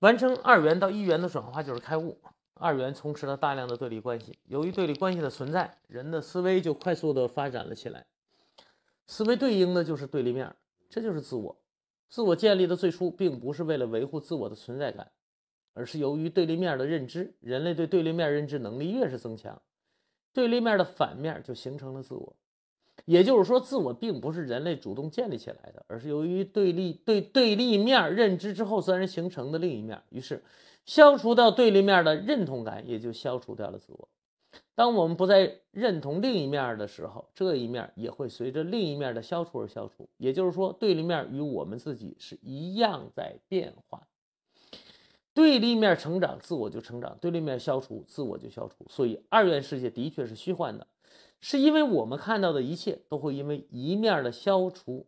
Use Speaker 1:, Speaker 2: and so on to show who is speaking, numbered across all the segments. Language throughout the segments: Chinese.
Speaker 1: 完成二元到一元的转化就是开悟。二元充斥了大量的对立关系，由于对立关系的存在，人的思维就快速的发展了起来。思维对应的就是对立面，这就是自我。自我建立的最初并不是为了维护自我的存在感，而是由于对立面的认知。人类对对立面认知能力越是增强，对立面的反面就形成了自我。也就是说，自我并不是人类主动建立起来的，而是由于对立对对立面认知之后自然形成的另一面。于是，消除掉对立面的认同感，也就消除掉了自我。当我们不再认同另一面的时候，这一面也会随着另一面的消除而消除。也就是说，对立面与我们自己是一样在变化。对立面成长，自我就成长；对立面消除，自我就消除。所以，二元世界的确是虚幻的。是因为我们看到的一切都会因为一面的消除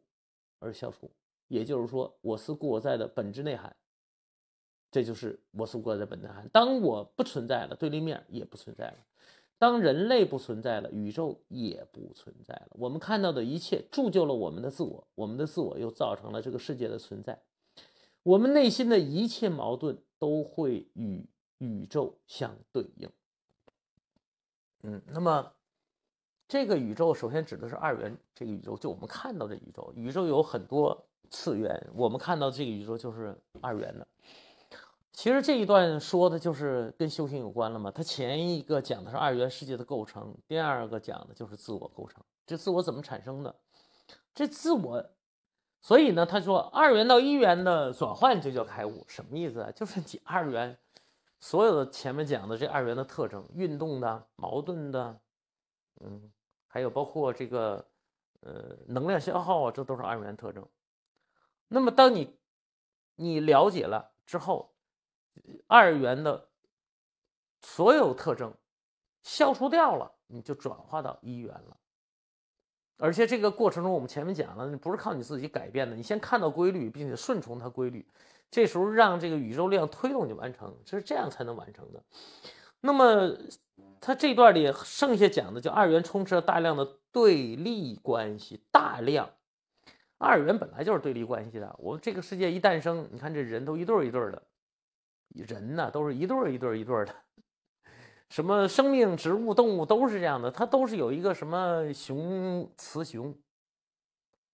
Speaker 1: 而消除，也就是说，我思故我在的本质内涵，这就是我思故我在的本质内涵。当我不存在了，对立面也不存在了；当人类不存在了，宇宙也不存在了。我们看到的一切铸就了我们的自我，我们的自我又造成了这个世界的存在。我们内心的一切矛盾都会与宇宙相对应。嗯，那么。这个宇宙首先指的是二元，这个宇宙就我们看到的宇宙。宇宙有很多次元，我们看到这个宇宙就是二元的。其实这一段说的就是跟修行有关了嘛。它前一个讲的是二元世界的构成，第二个讲的就是自我构成。这自我怎么产生的？这自我，所以呢，他说二元到一元的转换就叫开悟。什么意思啊？就是你二元所有的前面讲的这二元的特征，运动的、矛盾的，嗯。还有包括这个，呃，能量消耗啊，这都是二元特征。那么，当你你了解了之后，二元的所有特征消除掉了，你就转化到一元了。而且这个过程中，我们前面讲了，你不是靠你自己改变的，你先看到规律，并且顺从它规律。这时候让这个宇宙力量推动你完成，这是这样才能完成的。那么，他这段里剩下讲的叫二元，充斥了大量的对立关系。大量二元本来就是对立关系的。我们这个世界一诞生，你看这人都一对儿一对儿的，人呢都是一对儿一对儿一对儿的，什么生命、植物、动物都是这样的，它都是有一个什么雄雌雄，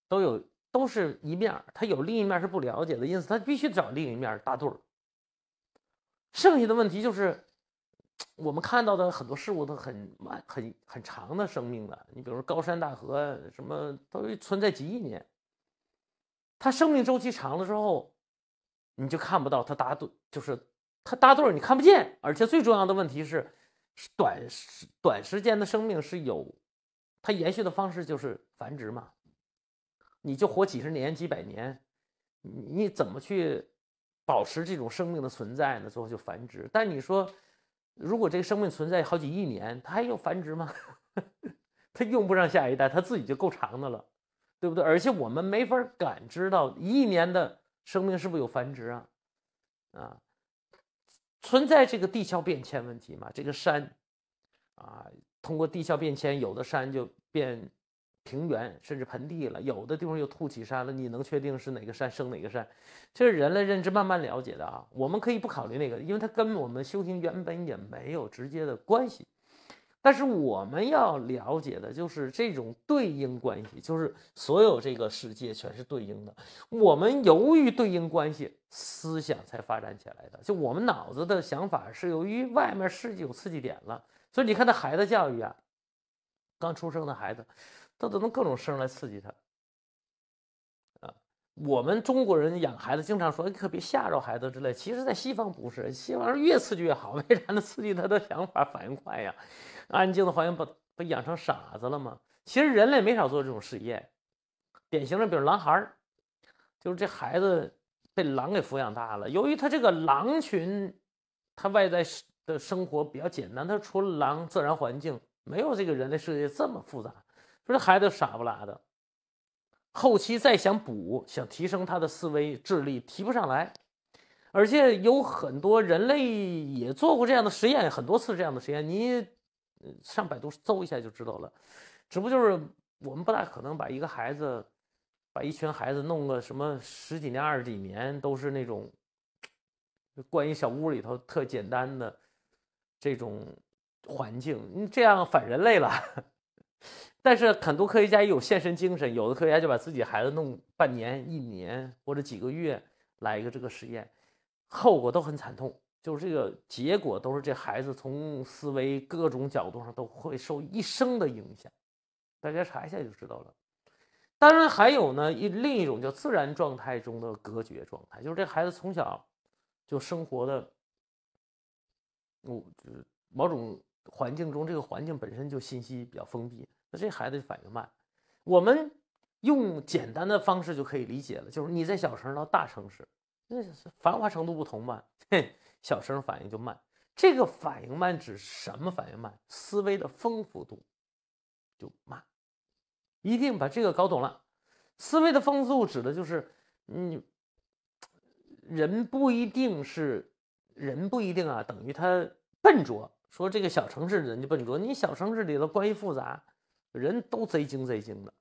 Speaker 1: 都有都是一面儿，它有一面是不了解的，因此它必须找另一面搭对儿。剩下的问题就是。我们看到的很多事物都很慢、很很长的生命的。你比如说高山大河，什么都存在几亿年。它生命周期长了之后，你就看不到它搭对，就是它搭对儿，你看不见。而且最重要的问题是，短时短时间的生命是有它延续的方式，就是繁殖嘛。你就活几十年、几百年，你怎么去保持这种生命的存在呢？最后就繁殖。但你说。如果这个生命存在好几亿年，它还要繁殖吗？它用不上下一代，它自己就够长的了，对不对？而且我们没法感知到一亿年的生命是不是有繁殖啊？啊，存在这个地壳变迁问题嘛？这个山啊，通过地壳变迁，有的山就变。平原甚至盆地了，有的地方又凸起山了，你能确定是哪个山生哪个山？这是人类认知慢慢了解的啊。我们可以不考虑那个，因为它跟我们修行原本也没有直接的关系。但是我们要了解的就是这种对应关系，就是所有这个世界全是对应的。我们由于对应关系思想才发展起来的，就我们脑子的想法是由于外面世界有刺激点了。所以你看，那孩子教育啊，刚出生的孩子。他都能各种声来刺激他，啊！我们中国人养孩子经常说：“你可别吓着孩子之类。”其实，在西方不是，西方越刺激越好，为啥呢？刺激他的想法反应快呀。安静的环境不不养成傻子了吗？其实人类没少做这种实验，典型的比如狼孩儿，就是这孩子被狼给抚养大了。由于他这个狼群，他外在的生活比较简单，他除了狼自然环境，没有这个人类世界这么复杂。说这孩子傻不拉的，后期再想补、想提升他的思维智力，提不上来。而且有很多人类也做过这样的实验，很多次这样的实验，你上百度搜一下就知道了。只不过就是我们不大可能把一个孩子、把一群孩子弄个什么十几年、二十几年都是那种关一小屋里头特简单的这种环境，你这样反人类了。但是很多科学家也有献身精神，有的科学家就把自己孩子弄半年、一年或者几个月来一个这个实验，后果都很惨痛，就是这个结果都是这孩子从思维各种角度上都会受一生的影响，大家查一下就知道了。当然还有呢，一另一种叫自然状态中的隔绝状态，就是这孩子从小就生活的，我就是某种环境中，这个环境本身就信息比较封闭。那这孩子就反应慢，我们用简单的方式就可以理解了，就是你在小城到大城市，那是繁华程度不同嘛。小城反应就慢，这个反应慢指什么反应慢？思维的丰富度就慢，一定把这个搞懂了。思维的丰富度指的就是，你人不一定是人不一定啊，等于他笨拙。说这个小城市人就笨拙，你小城市里头关系复杂。人都贼精贼精的，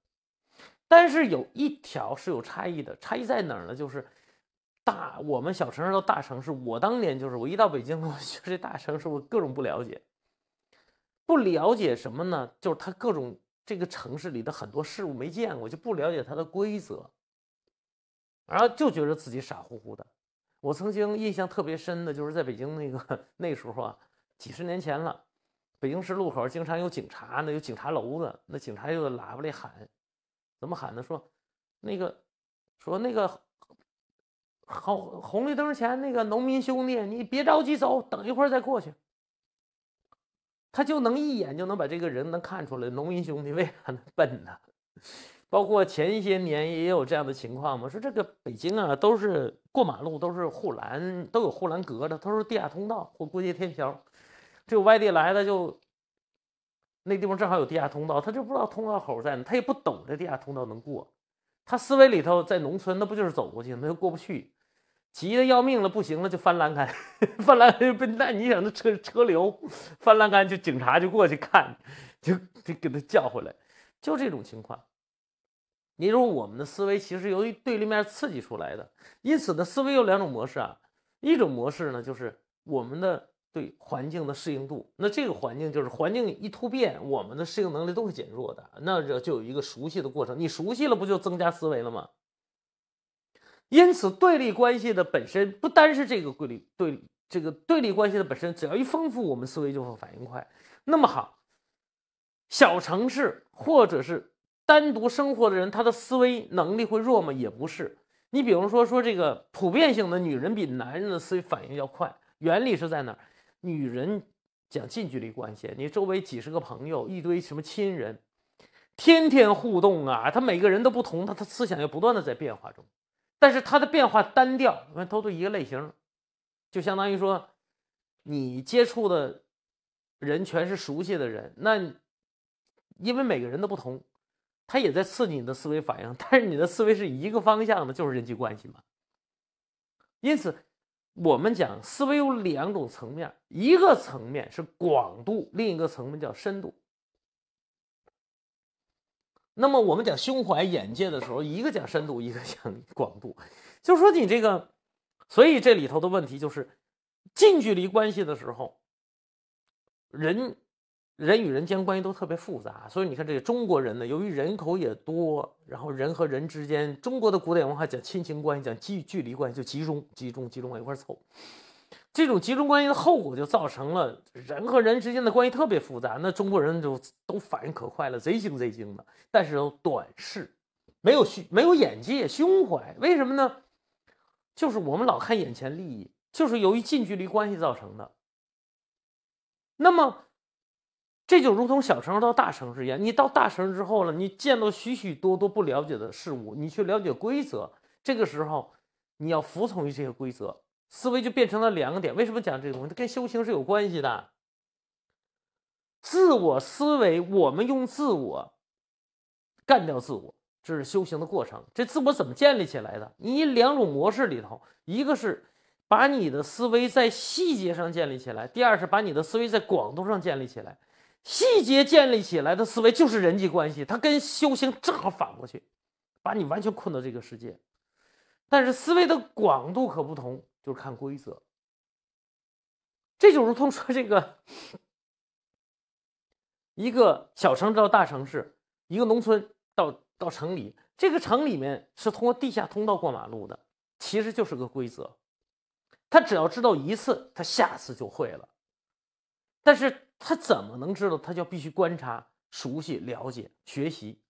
Speaker 1: 但是有一条是有差异的，差异在哪儿呢？就是大我们小城市到大城市，我当年就是我一到北京，我就这大城市，我各种不了解，不了解什么呢？就是他各种这个城市里的很多事物没见过，就不了解它的规则，然后就觉得自己傻乎乎的。我曾经印象特别深的就是在北京那个 那时候啊，几十年前了。北京市路口经常有警察，那有警察楼子，那警察在喇叭里喊，怎么喊呢？说那个，说那个红红绿灯前那个农民兄弟，你别着急走，等一会儿再过去。他就能一眼就能把这个人能看出来，农民兄弟为啥笨呢？包括前些年也有这样的情况嘛，说这个北京啊，都是过马路都是护栏，都有护栏隔着，都是地下通道或过街天桥。就外地来的，就那地方正好有地下通道，他就不知道通道口在哪他也不懂这地下通道能过，他思维里头在农村，那不就是走过去，那又过不去，急的要命了，不行了就翻栏杆，翻栏杆笨蛋，你想那车车流，翻栏杆就警察就过去看，就就给他叫回来，就这种情况。你说我们的思维其实由于对立面刺激出来的，因此呢，思维有两种模式啊，一种模式呢就是我们的。对环境的适应度，那这个环境就是环境一突变，我们的适应能力都会减弱的。那这就有一个熟悉的过程，你熟悉了，不就增加思维了吗？因此，对立关系的本身不单是这个规律，对这个对立关系的本身，只要一丰富，我们思维就会反应快。那么好，小城市或者是单独生活的人，他的思维能力会弱吗？也不是。你比如说说这个普遍性的女人比男人的思维反应要快，原理是在哪？女人讲近距离关系，你周围几十个朋友，一堆什么亲人，天天互动啊，他每个人都不同，他他思想又不断的在变化中，但是他的变化单调，你看都都一个类型，就相当于说，你接触的人全是熟悉的人，那因为每个人都不同，他也在刺激你的思维反应，但是你的思维是一个方向的，就是人际关系嘛，因此。我们讲思维有两种层面，一个层面是广度，另一个层面叫深度。那么我们讲胸怀眼界的时候，一个讲深度，一个讲广度，就说你这个，所以这里头的问题就是，近距离关系的时候，人。人与人间关系都特别复杂，所以你看这个中国人呢，由于人口也多，然后人和人之间，中国的古典文化讲亲情关系，讲近距离关系就集中、集中、集中往一块凑。这种集中关系的后果就造成了人和人之间的关系特别复杂。那中国人就都反应可快了，贼精贼精的，但是有短视，没有胸没有眼界胸怀。为什么呢？就是我们老看眼前利益，就是由于近距离关系造成的。那么。这就如同小城市到大城市一样，你到大城市之后了，你见到许许多多不了解的事物，你去了解规则。这个时候，你要服从于这些规则，思维就变成了两个点。为什么讲这个东西？它跟修行是有关系的。自我思维，我们用自我干掉自我，这是修行的过程。这自我怎么建立起来的？你两种模式里头，一个是把你的思维在细节上建立起来，第二是把你的思维在广度上建立起来。细节建立起来的思维就是人际关系，它跟修行正好反过去，把你完全困到这个世界。但是思维的广度可不同，就是看规则。这就如同说这个 一个小城到大城市，一个农村到到城里，这个城里面是通过地下通道过马路的，其实就是个规则。他只要知道一次，他下次就会了。但是他怎么能知道？他就必须观察、熟悉、了解、学习。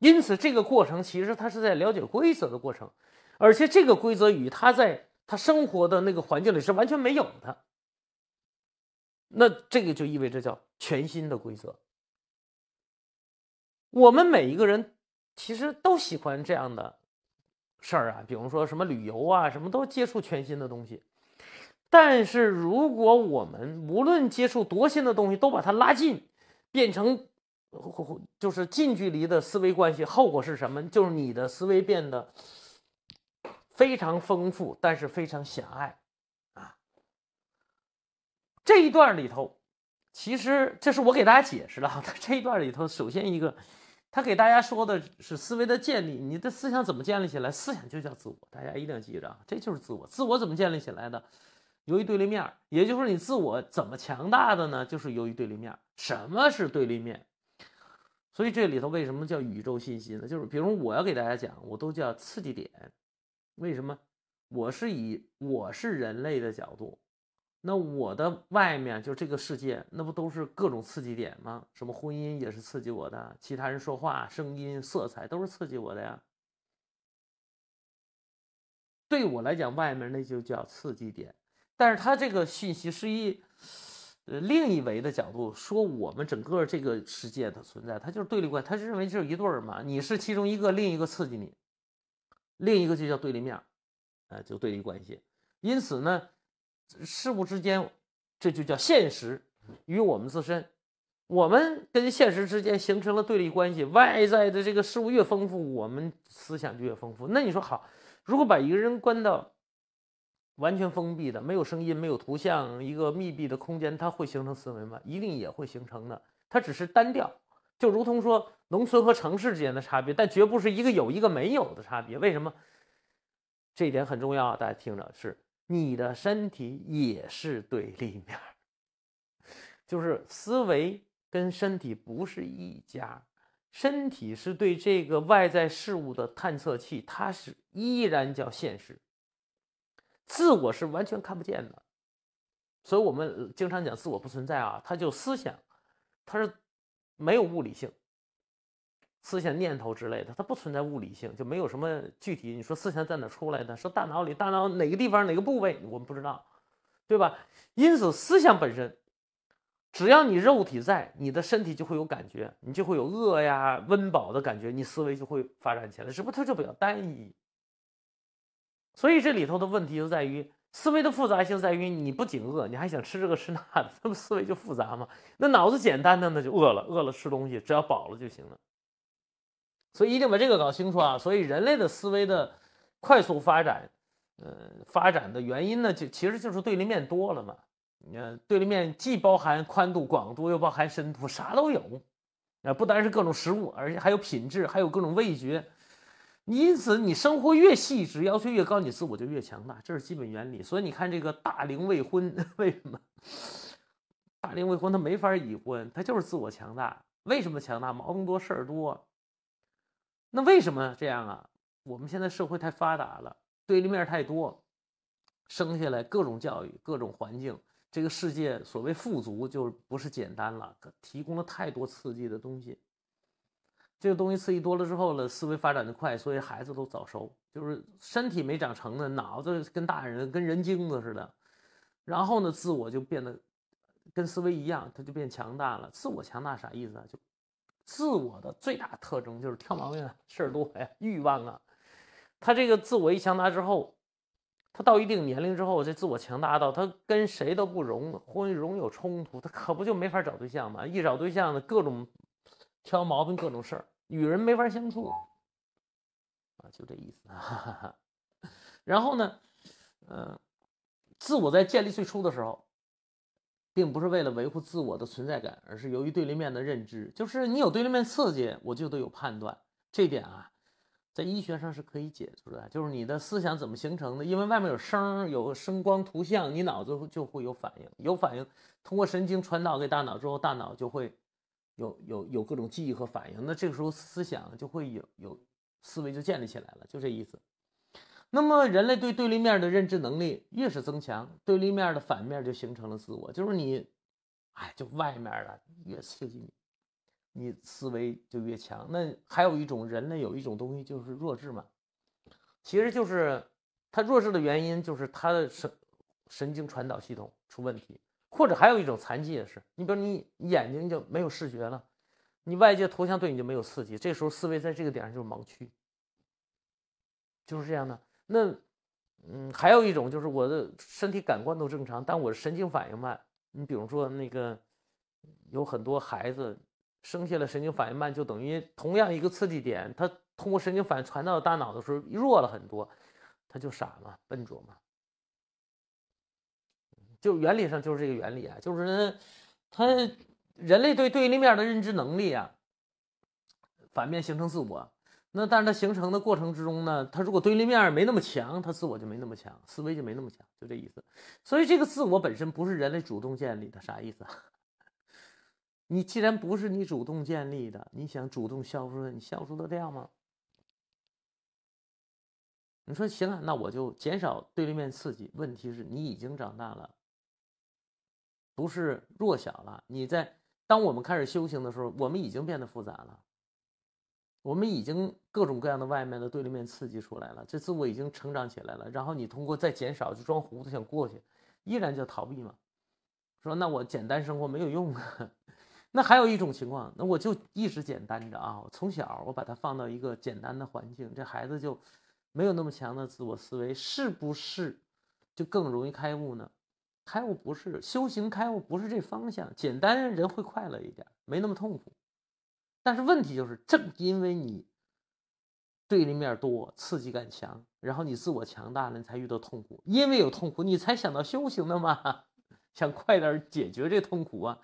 Speaker 1: 因此，这个过程其实他是在了解规则的过程，而且这个规则与他在他生活的那个环境里是完全没有的。那这个就意味着叫全新的规则。我们每一个人其实都喜欢这样的事儿啊，比如说什么旅游啊，什么都接触全新的东西。但是，如果我们无论接触多新的东西，都把它拉近，变成就是近距离的思维关系，后果是什么？就是你的思维变得非常丰富，但是非常狭隘。啊，这一段里头，其实这是我给大家解释了。他 这一段里头，首先一个，他给大家说的是思维的建立，你的思想怎么建立起来？思想就叫自我，大家一定要记着，啊，这就是自我。自我怎么建立起来的？由于对立面，也就是你自我怎么强大的呢？就是由于对立面。什么是对立面？所以这里头为什么叫宇宙信息呢？就是比如我要给大家讲，我都叫刺激点。为什么？我是以我是人类的角度，那我的外面就这个世界，那不都是各种刺激点吗？什么婚姻也是刺激我的，其他人说话声音色彩都是刺激我的呀。对我来讲，外面那就叫刺激点。但是他这个信息是以，呃，另一维的角度说我们整个这个世界的存在，它就是对立观，他认为就是一对儿嘛，你是其中一个，另一个刺激你，另一个就叫对立面，呃，就对立关系。因此呢，事物之间，这就叫现实与我们自身，我们跟现实之间形成了对立关系。外在的这个事物越丰富，我们思想就越丰富。那你说好，如果把一个人关到。完全封闭的，没有声音，没有图像，一个密闭的空间，它会形成思维吗？一定也会形成的，它只是单调，就如同说农村和城市之间的差别，但绝不是一个有一个没有的差别。为什么？这一点很重要，大家听着，是你的身体也是对立面，就是思维跟身体不是一家，身体是对这个外在事物的探测器，它是依然叫现实。自我是完全看不见的，所以我们经常讲自我不存在啊，它就思想，它是没有物理性，思想、念头之类的，它不存在物理性，就没有什么具体。你说思想在哪出来的？说大脑里，大脑哪个地方哪个部位？我们不知道，对吧？因此，思想本身，只要你肉体在，你的身体就会有感觉，你就会有饿呀、温饱的感觉，你思维就会发展起来，是不？它就比较单一。所以这里头的问题就在于思维的复杂性，在于你不仅饿，你还想吃这个吃那，那思维就复杂嘛。那脑子简单的那就饿了，饿了吃东西，只要饱了就行了。所以一定把这个搞清楚啊！所以人类的思维的快速发展，呃，发展的原因呢，就其实就是对立面多了嘛。你看，对立面既包含宽度广度，又包含深度，啥都有。啊，不单是各种食物，而且还有品质，还有各种味觉。因此，你生活越细致，要求越高，你自我就越强大，这是基本原理。所以你看，这个大龄未婚 为什么大龄未婚？他没法已婚，他就是自我强大。为什么强大？毛病多，事儿多。那为什么这样啊？我们现在社会太发达了，对立面太多，生下来各种教育，各种环境，这个世界所谓富足，就不是简单了，提供了太多刺激的东西。这个东西刺激多了之后呢，思维发展的快，所以孩子都早熟，就是身体没长成呢，脑子跟大人跟人精子似的。然后呢，自我就变得跟思维一样，他就变强大了。自我强大啥意思啊？就自我的最大特征就是毛病啊，事儿多呀、欲望啊。他这个自我一强大之后，他到一定年龄之后，这自我强大到他跟谁都不容，婚易有冲突，他可不就没法找对象吗？一找对象呢，各种。挑毛病各种事儿，与人没法相处，啊，就这意思。哈 哈然后呢，嗯，自我在建立最初的时候，并不是为了维护自我的存在感，而是由于对立面的认知，就是你有对立面刺激，我就得有判断。这点啊，在医学上是可以解释的，就是你的思想怎么形成的？因为外面有声、有声光图像，你脑子就会有反应，有反应，通过神经传导给大脑之后，大脑就会。有有有各种记忆和反应，那这个时候思想就会有有思维就建立起来了，就这意思。那么人类对对立面的认知能力越是增强，对立面的反面就形成了自我，就是你，哎，就外面了，越刺激你，你思维就越强。那还有一种人类有一种东西就是弱智嘛，其实就是他弱智的原因就是他的神神经传导系统出问题。或者还有一种残疾也是，你比如你眼睛就没有视觉了，你外界图像对你就没有刺激，这时候思维在这个点上就是盲区，就是这样的。那，嗯，还有一种就是我的身体感官都正常，但我神经反应慢。你比如说那个有很多孩子生下来神经反应慢，就等于同样一个刺激点，他通过神经反传到大脑的时候弱了很多，他就傻嘛，笨拙嘛。就原理上就是这个原理啊，就是他人类对对立面的认知能力啊，反面形成自我。那但是它形成的过程之中呢，它如果对立面没那么强，它自我就没那么强，思维就没那么强，就这意思。所以这个自我本身不是人类主动建立的，啥意思？啊？你既然不是你主动建立的，你想主动消除，你消除得掉吗？你说行啊，那我就减少对立面刺激。问题是你已经长大了。不是弱小了，你在当我们开始修行的时候，我们已经变得复杂了，我们已经各种各样的外面的对立面刺激出来了，这自我已经成长起来了。然后你通过再减少，就装糊涂想过去，依然叫逃避嘛。说那我简单生活没有用啊。那还有一种情况，那我就一直简单着啊。我从小我把它放到一个简单的环境，这孩子就没有那么强的自我思维，是不是就更容易开悟呢？开悟不是修行，开悟不是这方向。简单人会快乐一点，没那么痛苦。但是问题就是，正因为你对立面多，刺激感强，然后你自我强大了，你才遇到痛苦。因为有痛苦，你才想到修行的嘛，想快点解决这痛苦啊。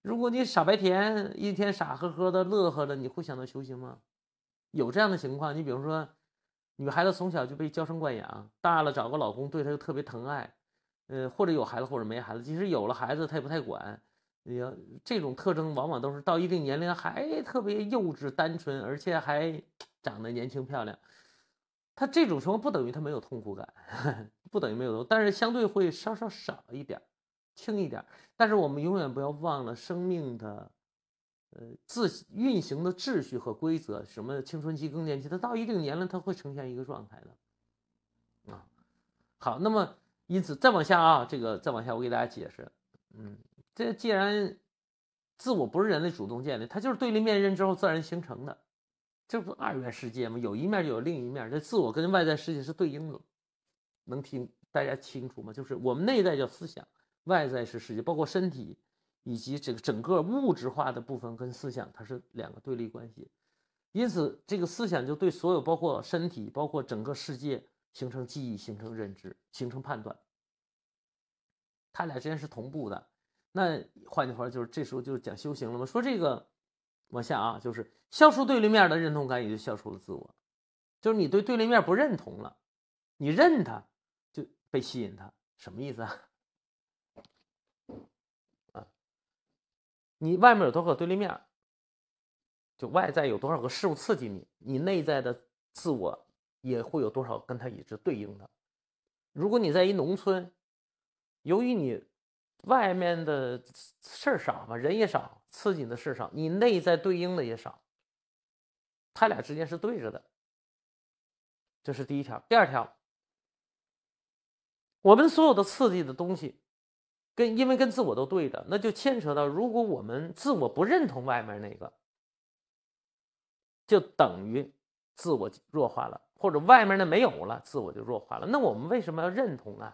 Speaker 1: 如果你傻白甜，一天傻呵呵的乐呵的，你会想到修行吗？有这样的情况，你比如说，女孩子从小就被娇生惯养，大了找个老公对她又特别疼爱。呃，或者有孩子，或者没孩子。即使有了孩子，他也不太管。你要这种特征，往往都是到一定年龄还特别幼稚、单纯，而且还长得年轻漂亮。他这种情况不等于他没有痛苦感，不等于没有，但是相对会稍稍少一点，轻一点。但是我们永远不要忘了生命的，呃，自运行的秩序和规则。什么青春期、更年期，他到一定年龄，他会呈现一个状态的。啊，好，那么。因此，再往下啊，这个再往下，我给大家解释。嗯，这既然自我不是人类主动建立，它就是对立面认之后自然形成的。这不二元世界吗？有一面就有另一面，这自我跟外在世界是对应的。能听大家清楚吗？就是我们内在叫思想，外在是世界，包括身体以及这个整个物质化的部分跟思想，它是两个对立关系。因此，这个思想就对所有，包括身体，包括整个世界。形成记忆，形成认知，形成判断，他俩之间是同步的。那换句话说，就是这时候就讲修行了嘛。说这个，往下啊，就是消除对立面的认同感，也就消除了自我。就是你对对立面不认同了，你认他就被吸引他，什么意思啊？啊，你外面有多少个对立面，就外在有多少个事物刺激你，你内在的自我。也会有多少跟他一直对应的？如果你在一农村，由于你外面的事少嘛，人也少，刺激的事少，你内在对应的也少。他俩之间是对着的，这是第一条。第二条，我们所有的刺激的东西，跟因为跟自我都对着，那就牵扯到，如果我们自我不认同外面那个，就等于自我弱化了。或者外面的没有了，自我就弱化了。那我们为什么要认同呢？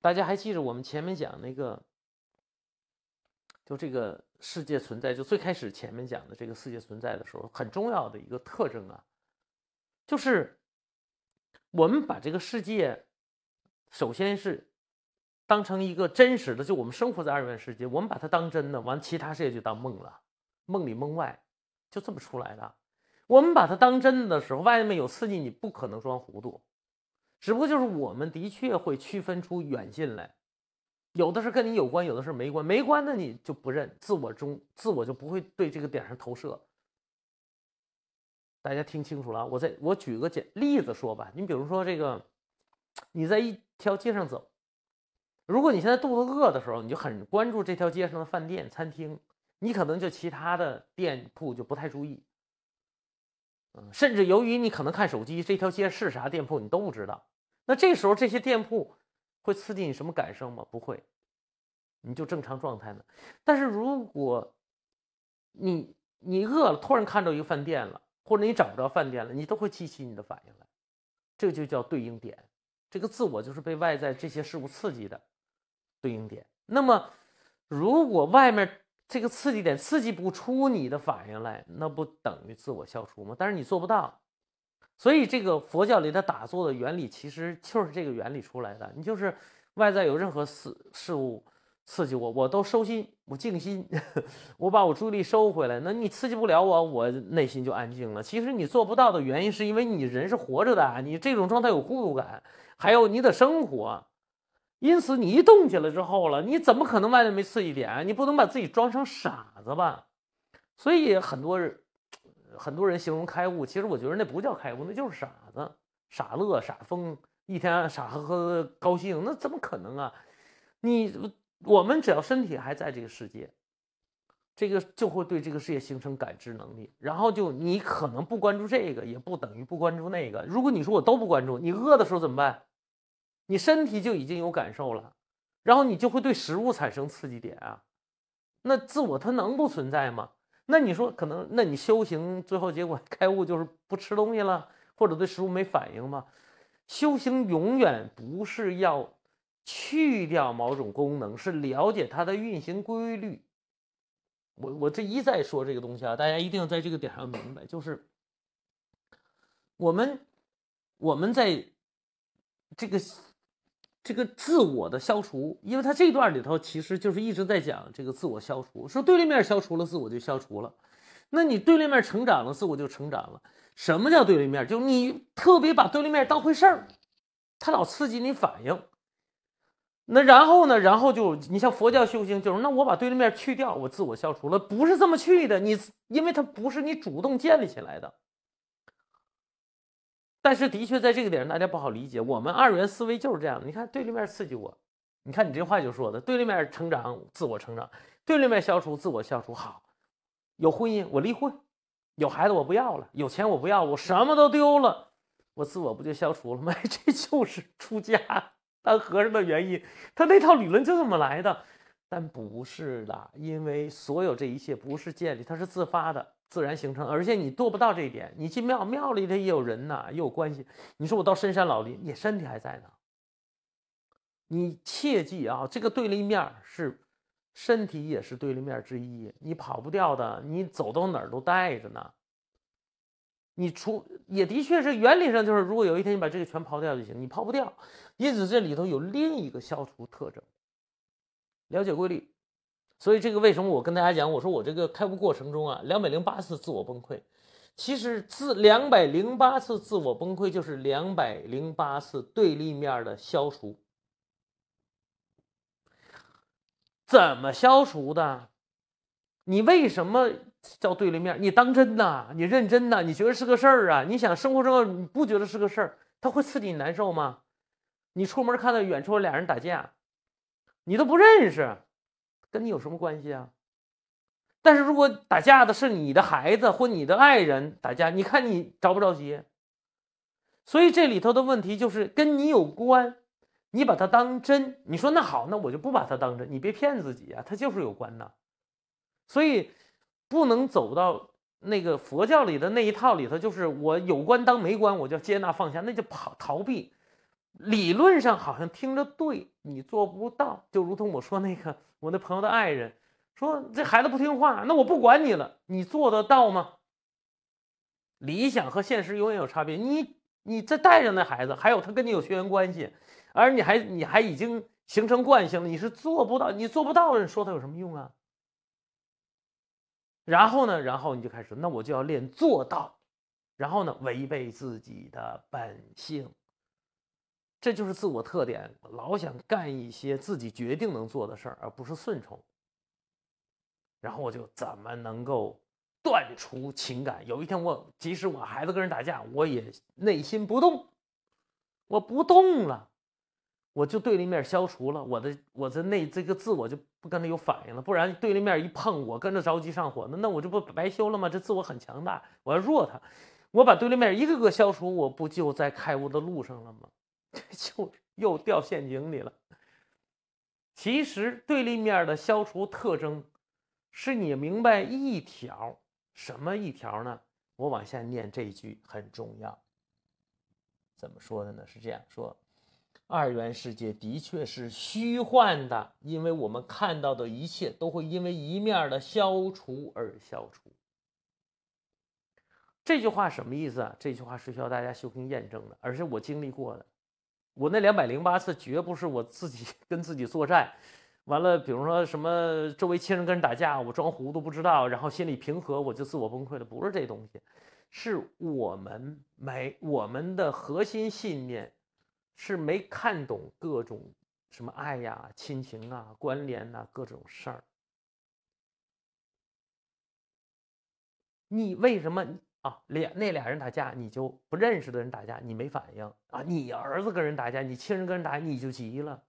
Speaker 1: 大家还记着我们前面讲那个，就这个世界存在，就最开始前面讲的这个世界存在的时候，很重要的一个特征啊，就是我们把这个世界，首先是当成一个真实的，就我们生活在二元世界，我们把它当真的，完其他世界就当梦了，梦里梦外，就这么出来的。我们把它当真的时候，外面有刺激，你不可能装糊涂。只不过就是我们的确会区分出远近来，有的是跟你有关，有的是没关。没关的你就不认，自我中自我就不会对这个点上投射。大家听清楚了，我在我举个简例子说吧。你比如说这个，你在一条街上走，如果你现在肚子饿的时候，你就很关注这条街上的饭店、餐厅，你可能就其他的店铺就不太注意。甚至由于你可能看手机，这条街是啥店铺你都不知道，那这时候这些店铺会刺激你什么感受吗？不会，你就正常状态呢。但是如果你你饿了，突然看到一个饭店了，或者你找不着饭店了，你都会激起你的反应来。这就叫对应点，这个自我就是被外在这些事物刺激的对应点。那么如果外面，这个刺激点刺激不出你的反应来，那不等于自我消除吗？但是你做不到，所以这个佛教里的打坐的原理其实就是这个原理出来的。你就是外在有任何事事物刺激我，我都收心，我静心，我把我注意力收回来。那你刺激不了我，我内心就安静了。其实你做不到的原因，是因为你人是活着的，你这种状态有孤独感，还有你的生活。因此，你一动起来之后了，你怎么可能外界没刺激点？你不能把自己装成傻子吧？所以很多很多人形容开悟，其实我觉得那不叫开悟，那就是傻子，傻乐傻疯，一天傻呵呵的高兴，那怎么可能啊？你我们只要身体还在这个世界，这个就会对这个世界形成感知能力，然后就你可能不关注这个，也不等于不关注那个。如果你说我都不关注，你饿的时候怎么办？你身体就已经有感受了，然后你就会对食物产生刺激点啊，那自我它能不存在吗？那你说可能，那你修行最后结果开悟就是不吃东西了，或者对食物没反应吗？修行永远不是要去掉某种功能，是了解它的运行规律。我我这一再说这个东西啊，大家一定要在这个点上明白，就是我们我们在这个。这个自我的消除，因为他这段里头其实就是一直在讲这个自我消除，说对立面消除了，自我就消除了。那你对立面成长了，自我就成长了。什么叫对立面？就你特别把对立面当回事儿，他老刺激你反应。那然后呢？然后就你像佛教修行，就是那我把对立面去掉，我自我消除了，不是这么去的。你因为它不是你主动建立起来的。但是，的确，在这个点上，大家不好理解。我们二元思维就是这样。你看，对立面刺激我，你看你这话就说的，对立面成长，自我成长，对立面消除，自我消除。好，有婚姻我离婚，有孩子我不要了，有钱我不要，我什么都丢了，我自我不就消除了吗？这就是出家当和尚的原因。他那套理论就这么来的。但不是的，因为所有这一切不是建立，它是自发的。自然形成，而且你做不到这一点。你进庙，庙里头也有人呐，也有关系。你说我到深山老林，你身体还在呢。你切记啊，这个对立面是身体，也是对立面之一。你跑不掉的，你走到哪儿都带着呢。你除也的确是原理上就是，如果有一天你把这个全抛掉就行，你抛不掉。因此这里头有另一个消除特征，了解规律。所以这个为什么我跟大家讲？我说我这个开悟过程中啊，两百零八次自我崩溃。其实自两百零八次自我崩溃，就是两百零八次对立面的消除。怎么消除的？你为什么叫对立面？你当真呐？你认真呐？你觉得是个事儿啊？你想生活中不觉得是个事儿，他会刺激你难受吗？你出门看到远处俩人打架，你都不认识。跟你有什么关系啊？但是如果打架的是你的孩子或你的爱人打架，你看你着不着急？所以这里头的问题就是跟你有关，你把它当真，你说那好，那我就不把它当真，你别骗自己啊，它就是有关呐。所以不能走到那个佛教里的那一套里头，就是我有关当没关，我就接纳放下，那就跑逃避。理论上好像听着对，你做不到，就如同我说那个。我那朋友的爱人说：“这孩子不听话，那我不管你了，你做得到吗？理想和现实永远有差别。你，你再带上那孩子，还有他跟你有血缘关系，而你还，你还已经形成惯性了，你是做不到，你做不到，你说他有什么用啊？然后呢，然后你就开始，那我就要练做到，然后呢，违背自己的本性。”这就是自我特点，老想干一些自己决定能做的事儿，而不是顺从。然后我就怎么能够断除情感？有一天，我即使我孩子跟人打架，我也内心不动，我不动了，我就对立面消除了。我的，我的内这个自我就不跟他有反应了。不然对立面一碰我，跟着着急上火，那那我这不白修了吗？这自我很强大，我要弱他，我把对立面一个个消除，我不就在开悟的路上了吗？就又掉陷阱里了。其实对立面的消除特征，是你明白一条什么一条呢？我往下念这一句很重要。怎么说的呢？是这样说：二元世界的确是虚幻的，因为我们看到的一切都会因为一面的消除而消除。这句话什么意思啊？这句话是需要大家修行验证的，而且我经历过的。我那两百零八次绝不是我自己 跟自己作战，完了，比如说什么周围亲人跟人打架，我装糊涂不知道，然后心里平和，我就自我崩溃了。不是这东西，是我们没我们的核心信念，是没看懂各种什么爱呀、亲情啊、关联呐各种事儿。你为什么？啊，两那俩人打架，你就不认识的人打架，你没反应啊。你儿子跟人打架，你亲人跟人打，你就急了。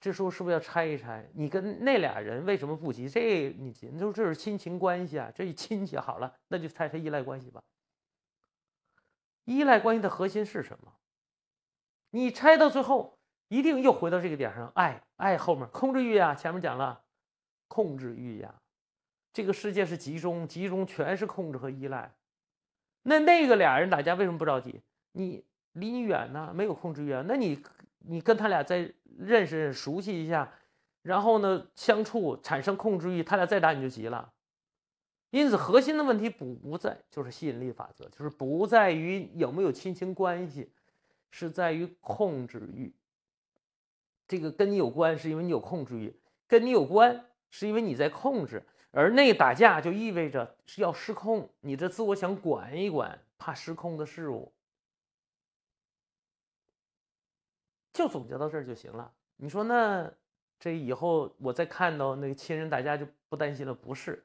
Speaker 1: 这时候是不是要拆一拆？你跟那俩人为什么不急？这你急，你说这是亲情关系啊，这是亲戚。好了，那就拆成依赖关系吧。依赖关系的核心是什么？你拆到最后，一定又回到这个点上，爱爱后面控制欲啊。前面讲了，控制欲啊，这个世界是集中，集中全是控制和依赖。那那个俩人打架为什么不着急？你离你远呢，没有控制欲啊。那你你跟他俩再认识熟悉一下，然后呢相处产生控制欲，他俩再打你就急了。因此，核心的问题不不在就是吸引力法则，就是不在于有没有亲情关系，是在于控制欲。这个跟你有关是因为你有控制欲；跟你有关是因为你在控制。而那打架就意味着是要失控，你的自我想管一管，怕失控的事物，就总结到这儿就行了。你说那这以后我再看到那个亲人打架就不担心了？不是，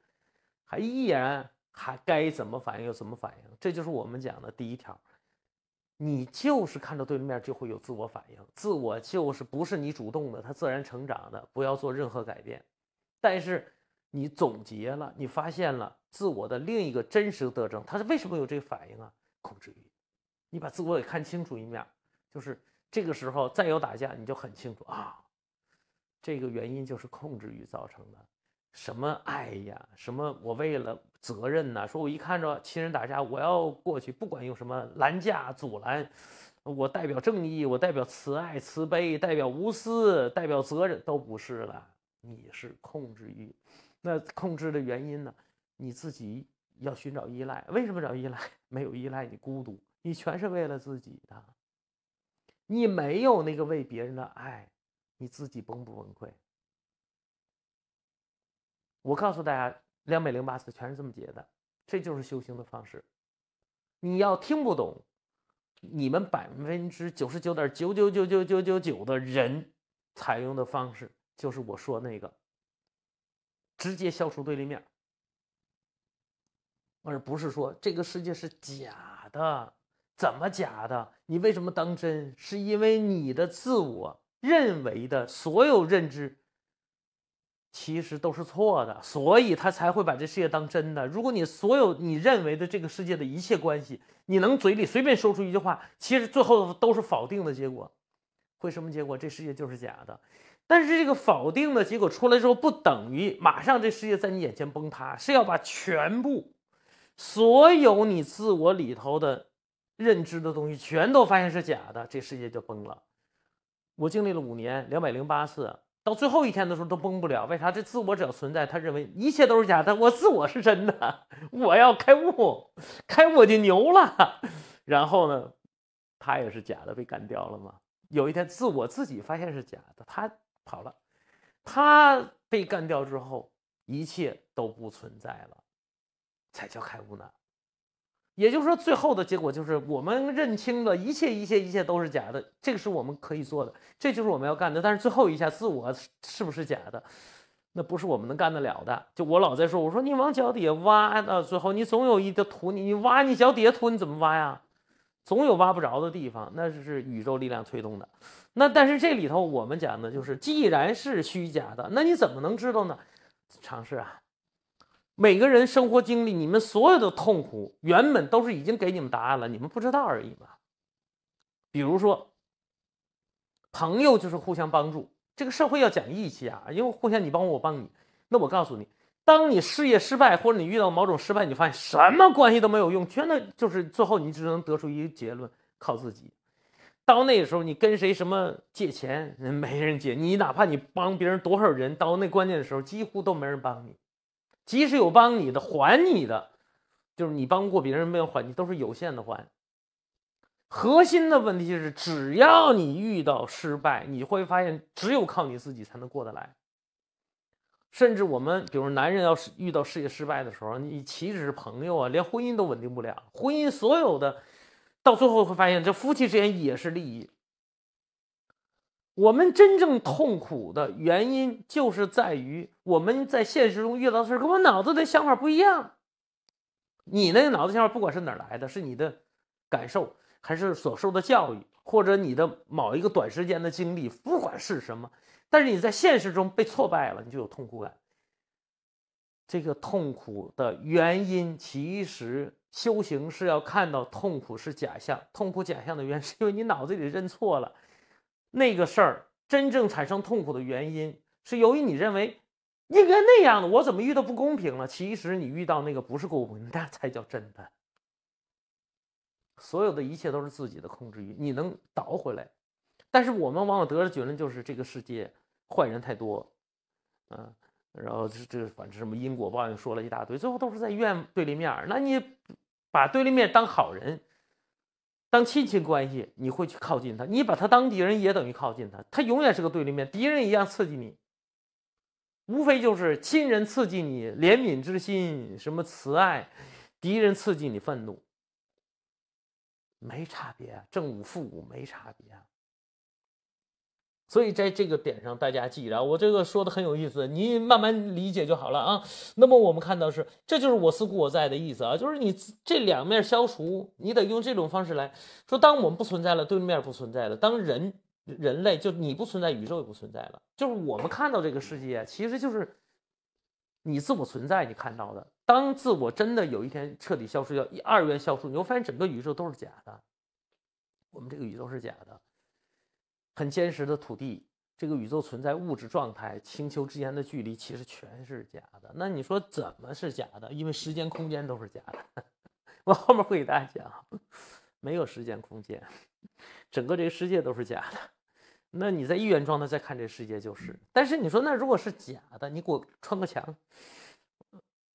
Speaker 1: 还依然还该怎么反应就怎么反应。这就是我们讲的第一条，你就是看到对面就会有自我反应，自我就是不是你主动的，它自然成长的，不要做任何改变，但是。你总结了，你发现了自我的另一个真实特征。他是为什么有这个反应啊？控制欲。你把自我给看清楚一面，就是这个时候再有打架，你就很清楚啊，这个原因就是控制欲造成的。什么爱呀？什么我为了责任呐？说我一看着亲人打架，我要过去，不管用什么拦架阻拦，我代表正义，我代表慈爱、慈悲，代表无私，代表责任，都不是了。你是控制欲。那控制的原因呢？你自己要寻找依赖。为什么找依赖？没有依赖，你孤独，你全是为了自己的，你没有那个为别人的爱，你自己崩不崩溃？我告诉大家，两百零八次全是这么结的，这就是修行的方式。你要听不懂，你们百分之九十九点九九九九九九九的人采用的方式，就是我说那个。直接消除对立面，而不是说这个世界是假的，怎么假的？你为什么当真？是因为你的自我认为的所有认知，其实都是错的，所以他才会把这世界当真的。如果你所有你认为的这个世界的一切关系，你能嘴里随便说出一句话，其实最后都是否定的结果，会什么结果？这世界就是假的。但是这个否定的结果出来之后，不等于马上这世界在你眼前崩塌，是要把全部、所有你自我里头的认知的东西全都发现是假的，这世界就崩了。我经历了五年两百零八次，到最后一天的时候都崩不了。为啥？这自我只要存在，他认为一切都是假的，我自我是真的，我要开悟，开我就牛了。然后呢，他也是假的，被干掉了嘛。有一天，自我自己发现是假的，他。跑了，他被干掉之后，一切都不存在了，才叫开悟呢。也就是说，最后的结果就是我们认清了一切，一切，一切都是假的。这个是我们可以做的，这就是我们要干的。但是最后一下，自我是不是假的？那不是我们能干得了的。就我老在说，我说你往脚底下挖，到最后你总有一个土，你你挖你脚底下土，你怎么挖呀？总有挖不着的地方，那就是宇宙力量推动的。那但是这里头我们讲的就是，既然是虚假的，那你怎么能知道呢？尝试啊，每个人生活经历，你们所有的痛苦，原本都是已经给你们答案了，你们不知道而已嘛。比如说，朋友就是互相帮助，这个社会要讲义气啊，因为互相你帮我，我帮你。那我告诉你。当你事业失败，或者你遇到某种失败，你发现什么关系都没有用，真的就是最后你只能得出一个结论：靠自己。到那个时候，你跟谁什么借钱，没人借；你哪怕你帮别人多少人，到那关键的时候，几乎都没人帮你。即使有帮你的，还你的，就是你帮过别人没有还你，都是有限的还。核心的问题是，只要你遇到失败，你会发现，只有靠你自己才能过得来。甚至我们，比如男人要是遇到事业失败的时候，你岂止是朋友啊，连婚姻都稳定不了。婚姻所有的，到最后会发现，这夫妻之间也是利益。我们真正痛苦的原因，就是在于我们在现实中遇到的事跟我脑子的想法不一样。你那个脑子想法，不管是哪来的，是你的感受，还是所受的教育，或者你的某一个短时间的经历，不管是什么。但是你在现实中被挫败了，你就有痛苦感。这个痛苦的原因，其实修行是要看到痛苦是假象，痛苦假象的因是因为你脑子里认错了那个事儿。真正产生痛苦的原因是由于你认为应该那样的，我怎么遇到不公平了？其实你遇到那个不是公平，那才叫真的。所有的一切都是自己的控制欲，你能倒回来。但是我们往往得的结论就是这个世界。坏人太多，嗯，然后这这反正什么因果报应说了一大堆，最后都是在怨对立面。那你把对立面当好人，当亲情关系，你会去靠近他；你把他当敌人，也等于靠近他。他永远是个对立面，敌人一样刺激你。无非就是亲人刺激你怜悯之心，什么慈爱；敌人刺激你愤怒，没差别，正五负五没差别。所以在这个点上，大家记着，我这个说的很有意思，你慢慢理解就好了啊。那么我们看到是，这就是我思故我在的意思啊，就是你这两面消除，你得用这种方式来说。当我们不存在了，对立面不存在了，当人人类就你不存在，宇宙也不存在了。就是我们看到这个世界，其实就是你自我存在你看到的。当自我真的有一天彻底消失掉，二元消除，你会发现整个宇宙都是假的，我们这个宇宙是假的。很坚实的土地，这个宇宙存在物质状态，星球之间的距离其实全是假的。那你说怎么是假的？因为时间、空间都是假的。我后面会给大家讲，没有时间、空间，整个这个世界都是假的。那你在一元状态再看这世界就是，但是你说那如果是假的，你给我穿个墙。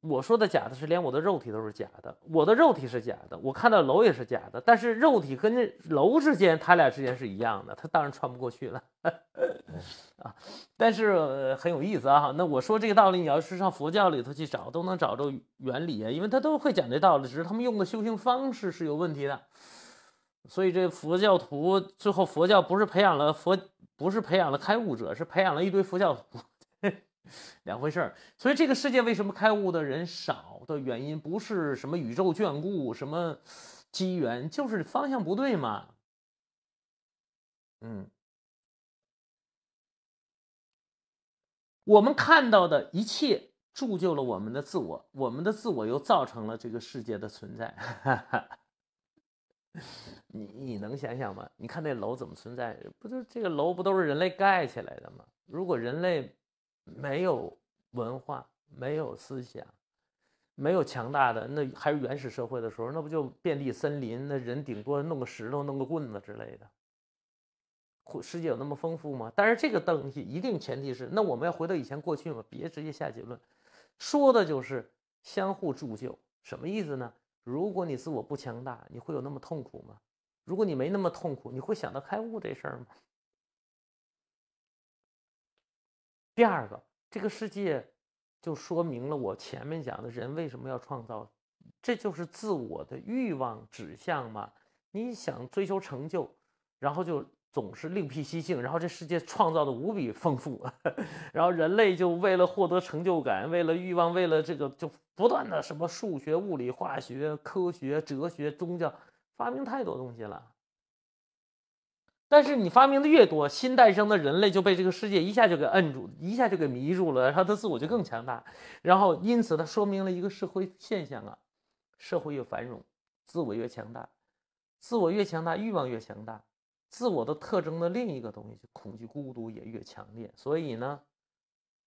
Speaker 1: 我说的假的是，连我的肉体都是假的。我的肉体是假的，我看到楼也是假的。但是肉体跟楼之间，他俩之间是一样的，他当然穿不过去了 啊。但是很有意思啊。那我说这个道理，你要是上佛教里头去找，都能找着原理啊，因为他都会讲这道理，只是他们用的修行方式是有问题的。所以这佛教徒最后，佛教不是培养了佛，不是培养了开悟者，是培养了一堆佛教徒。两回事儿，所以这个世界为什么开悟的人少的原因，不是什么宇宙眷顾、什么机缘，就是方向不对嘛。嗯，我们看到的一切铸就了我们的自我，我们的自我又造成了这个世界的存在。你你能想想吗？你看那楼怎么存在？不就这个楼不都是人类盖起来的吗？如果人类。没有文化，没有思想，没有强大的，那还是原始社会的时候，那不就遍地森林，那人顶多弄个石头、弄个棍子之类的。世界有那么丰富吗？但是这个东西一定前提是，那我们要回到以前过去嘛，别直接下结论。说的就是相互铸就，什么意思呢？如果你自我不强大，你会有那么痛苦吗？如果你没那么痛苦，你会想到开悟这事儿吗？第二个，这个世界就说明了我前面讲的人为什么要创造，这就是自我的欲望指向嘛。你想追求成就，然后就总是另辟蹊径，然后这世界创造的无比丰富，然后人类就为了获得成就感，为了欲望，为了这个就不断的什么数学、物理、化学、科学、哲学、宗教，发明太多东西了。但是你发明的越多，新诞生的人类就被这个世界一下就给摁住，一下就给迷住了，然后他自我就更强大，然后因此它说明了一个社会现象啊，社会越繁荣，自我越强大，自我越强大，欲望越强大，自我的特征的另一个东西就恐惧孤独也越强烈，所以呢，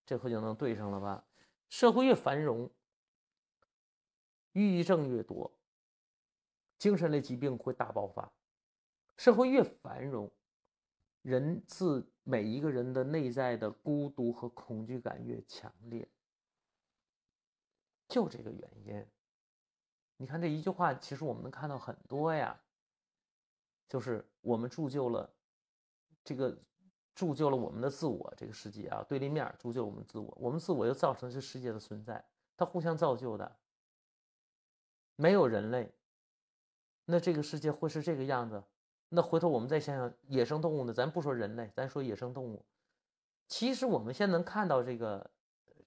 Speaker 1: 这回就能对上了吧？社会越繁荣，抑郁症越多，精神类疾病会大爆发。社会越繁荣，人自每一个人的内在的孤独和恐惧感越强烈。就这个原因，你看这一句话，其实我们能看到很多呀。就是我们铸就了这个，铸就了我们的自我这个世界啊，对立面铸就我们自我，我们自我又造成这世界的存在，它互相造就的。没有人类，那这个世界会是这个样子？那回头我们再想想野生动物呢？咱不说人类，咱说野生动物。其实我们现在能看到这个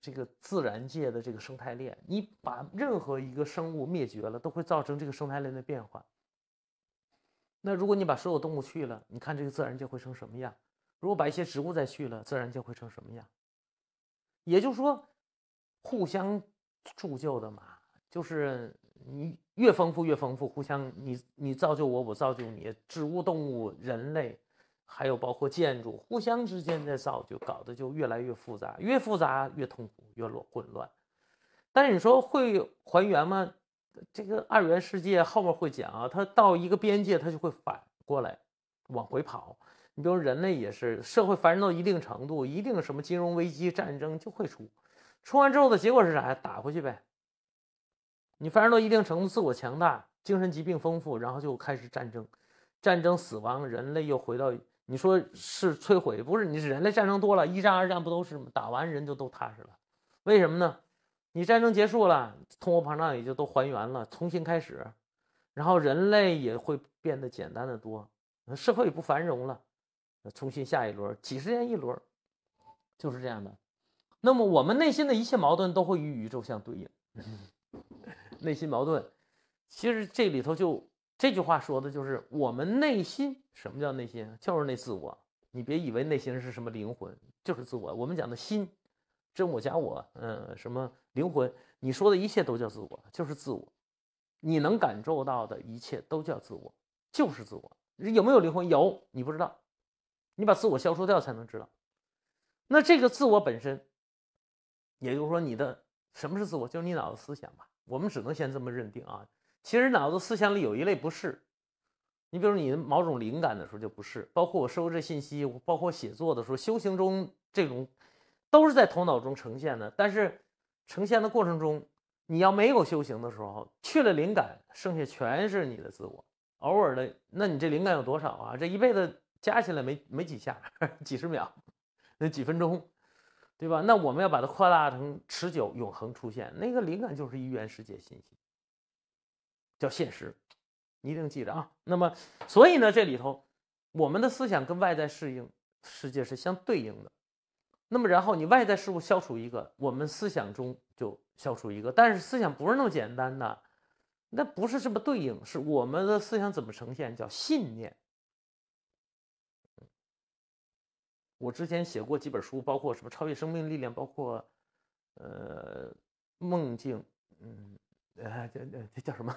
Speaker 1: 这个自然界的这个生态链，你把任何一个生物灭绝了，都会造成这个生态链的变化。那如果你把所有动物去了，你看这个自然界会成什么样？如果把一些植物再去了，自然界会成什么样？也就是说，互相铸就的嘛，就是。你越丰富越丰富，互相你你造就我，我造就你，植物、动物、人类，还有包括建筑，互相之间的造就搞得就越来越复杂，越复杂越痛苦，越乱混乱。但是你说会还原吗？这个二元世界后面会讲啊，它到一个边界它就会反过来往回跑。你比如人类也是，社会繁荣到一定程度，一定什么金融危机、战争就会出，出完之后的结果是啥呀？打回去呗。你发展到一定程度，自我强大，精神疾病丰富，然后就开始战争，战争死亡，人类又回到你说是摧毁，不是你人类战争多了一战二战不都是吗？打完人就都踏实了，为什么呢？你战争结束了，通货膨胀也就都还原了，重新开始，然后人类也会变得简单的多，社会也不繁荣了，重新下一轮，几十年一轮，就是这样的。那么我们内心的一切矛盾都会与宇宙相对应。内心矛盾，其实这里头就这句话说的就是我们内心。什么叫内心？就是那自我。你别以为内心是什么灵魂，就是自我。我们讲的心，真我假我，嗯，什么灵魂？你说的一切都叫自我，就是自我。你能感受到的一切都叫自我，就是自我。有没有灵魂？有，你不知道。你把自我消除掉才能知道。那这个自我本身，也就是说，你的什么是自我？就是你脑子思想吧。我们只能先这么认定啊。其实脑子思想里有一类不是，你比如你某种灵感的时候就不是，包括我收这信息，包括写作的时候，修行中这种，都是在头脑中呈现的。但是呈现的过程中，你要没有修行的时候，去了灵感，剩下全是你的自我。偶尔的，那你这灵感有多少啊？这一辈子加起来没没几下，几十秒，那几分钟。对吧？那我们要把它扩大成持久、永恒出现那个灵感，就是一元世界信息，叫现实。你一定记着啊。那么，所以呢，这里头我们的思想跟外在适应世界是相对应的。那么，然后你外在事物消除一个，我们思想中就消除一个。但是思想不是那么简单的，那不是这么对应，是我们的思想怎么呈现，叫信念。我之前写过几本书，包括什么超越生命力量，包括，呃，梦境，嗯，呃，这这叫什么？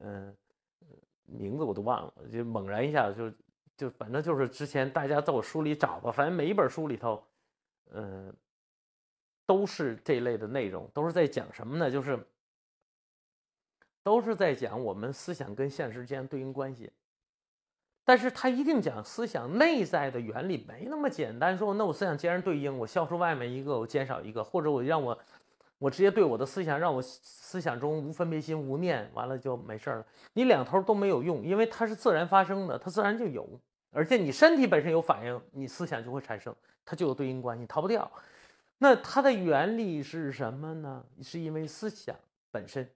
Speaker 1: 嗯，名字我都忘了。就猛然一下，就就反正就是之前大家在我书里找吧，反正每一本书里头，嗯，都是这类的内容，都是在讲什么呢？就是，都是在讲我们思想跟现实间对应关系。但是他一定讲思想内在的原理没那么简单。说那我思想既然对应，我消除外面一个，我减少一个，或者我让我，我直接对我的思想，让我思想中无分别心、无念，完了就没事儿了。你两头都没有用，因为它是自然发生的，它自然就有。而且你身体本身有反应，你思想就会产生，它就有对应关系，逃不掉。那它的原理是什么呢？是因为思想本身，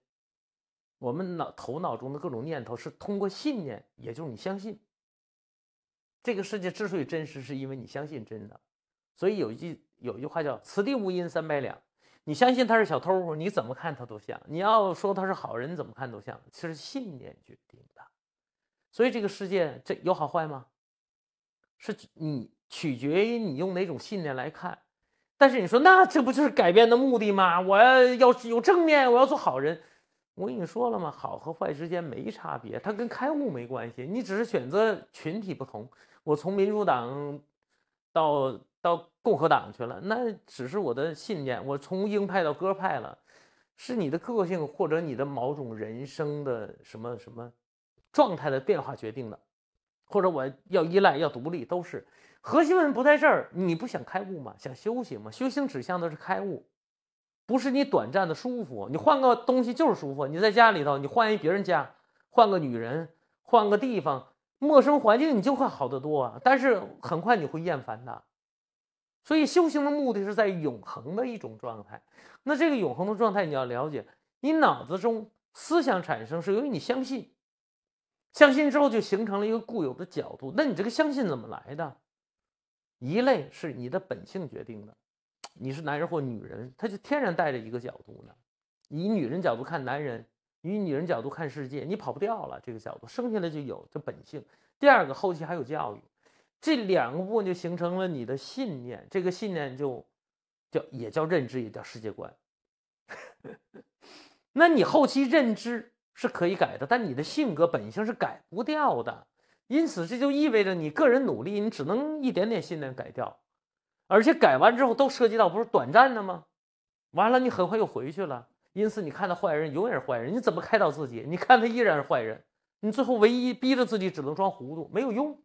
Speaker 1: 我们脑头脑中的各种念头是通过信念，也就是你相信。这个世界之所以真实，是因为你相信真的。所以有一句有一句话叫“此地无银三百两”。你相信他是小偷，你怎么看他都像；你要说他是好人，怎么看都像。其实信念决定的。所以这个世界，这有好坏吗？是，你取决于你用哪种信念来看。但是你说，那这不就是改变的目的吗？我要要有正面，我要做好人。我跟你说了吗？好和坏之间没差别，它跟开悟没关系。你只是选择群体不同。我从民主党到到共和党去了，那只是我的信念。我从鹰派到鸽派了，是你的个性或者你的某种人生的什么什么状态的变化决定的，或者我要依赖要独立都是。核心问题不在这儿，你不想开悟吗？想修行吗？修行指向的是开悟。不是你短暂的舒服，你换个东西就是舒服。你在家里头，你换一别人家，换个女人，换个地方，陌生环境你就会好得多。啊。但是很快你会厌烦的。所以修行的目的是在永恒的一种状态。那这个永恒的状态你要了解，你脑子中思想产生是由于你相信，相信之后就形成了一个固有的角度。那你这个相信怎么来的？一类是你的本性决定的。你是男人或女人，他就天然带着一个角度呢，以女人角度看男人，以女人角度看世界，你跑不掉了这个角度，生下来就有这本性。第二个，后期还有教育，这两个部分就形成了你的信念，这个信念就叫也叫认知，也叫世界观。那你后期认知是可以改的，但你的性格本性是改不掉的，因此这就意味着你个人努力，你只能一点点信念改掉。而且改完之后都涉及到不是短暂的吗？完了你很快又回去了，因此你看到坏人永远是坏人，你怎么开导自己？你看他依然是坏人，你最后唯一逼着自己只能装糊涂，没有用。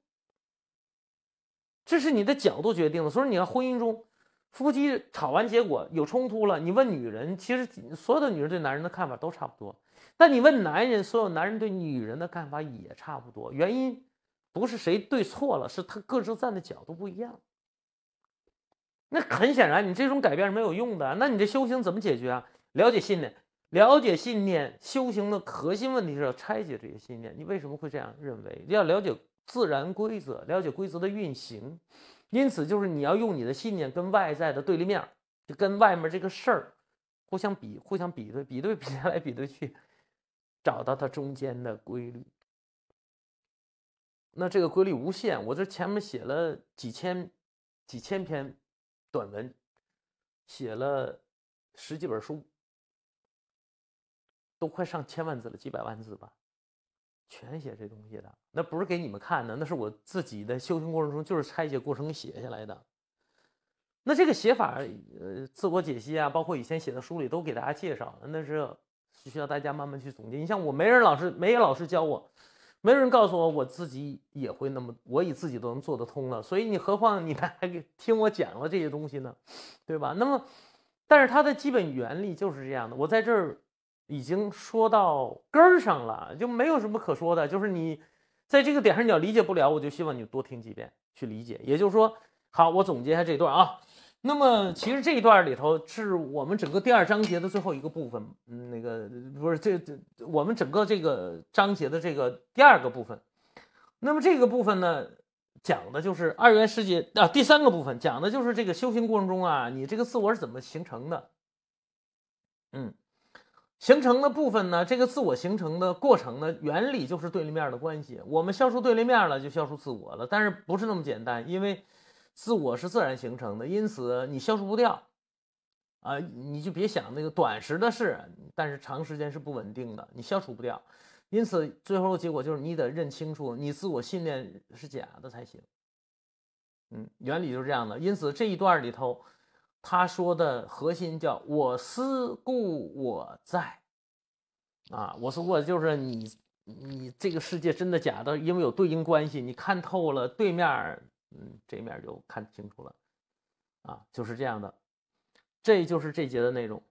Speaker 1: 这是你的角度决定的。所以你看，婚姻中夫妻吵完，结果有冲突了，你问女人，其实所有的女人对男人的看法都差不多；但你问男人，所有男人对女人的看法也差不多。原因不是谁对错了，是他各自站的角度不一样。那很显然，你这种改变是没有用的。那你这修行怎么解决啊？了解信念，了解信念，修行的核心问题是要拆解这些信念。你为什么会这样认为？要了解自然规则，了解规则的运行。因此，就是你要用你的信念跟外在的对立面，就跟外面这个事儿，互相比、互相比对比对比来比对去，找到它中间的规律。那这个规律无限，我这前面写了几千几千篇。短文写了十几本书，都快上千万字了几百万字吧，全写这东西的。那不是给你们看的，那是我自己的修行过程中，就是拆解过程写下来的。那这个写法，呃，自我解析啊，包括以前写的书里都给大家介绍了，那是需要大家慢慢去总结。你像我没人老师，没有老师教我。没有人告诉我，我自己也会那么，我以自己都能做得通了，所以你何况你还给听我讲了这些东西呢，对吧？那么，但是它的基本原理就是这样的，我在这儿已经说到根儿上了，就没有什么可说的。就是你在这个点上你要理解不了，我就希望你多听几遍去理解。也就是说，好，我总结一下这段啊。那么，其实这一段里头是我们整个第二章节的最后一个部分，嗯，那个不是这这我们整个这个章节的这个第二个部分。那么这个部分呢，讲的就是二元世界啊，第三个部分讲的就是这个修行过程中啊，你这个自我是怎么形成的？嗯，形成的部分呢，这个自我形成的过程呢，原理就是对立面的关系。我们消除对立面了，就消除自我了。但是不是那么简单，因为。自我是自然形成的，因此你消除不掉，啊，你就别想那个短时的事，但是长时间是不稳定的，你消除不掉，因此最后结果就是你得认清楚，你自我信念是假的才行。嗯，原理就是这样的。因此这一段里头，他说的核心叫“我思故我在”，啊，我思故就是你你这个世界真的假的，因为有对应关系，你看透了对面。嗯，这面就看清楚了，啊，就是这样的，这就是这节的内容。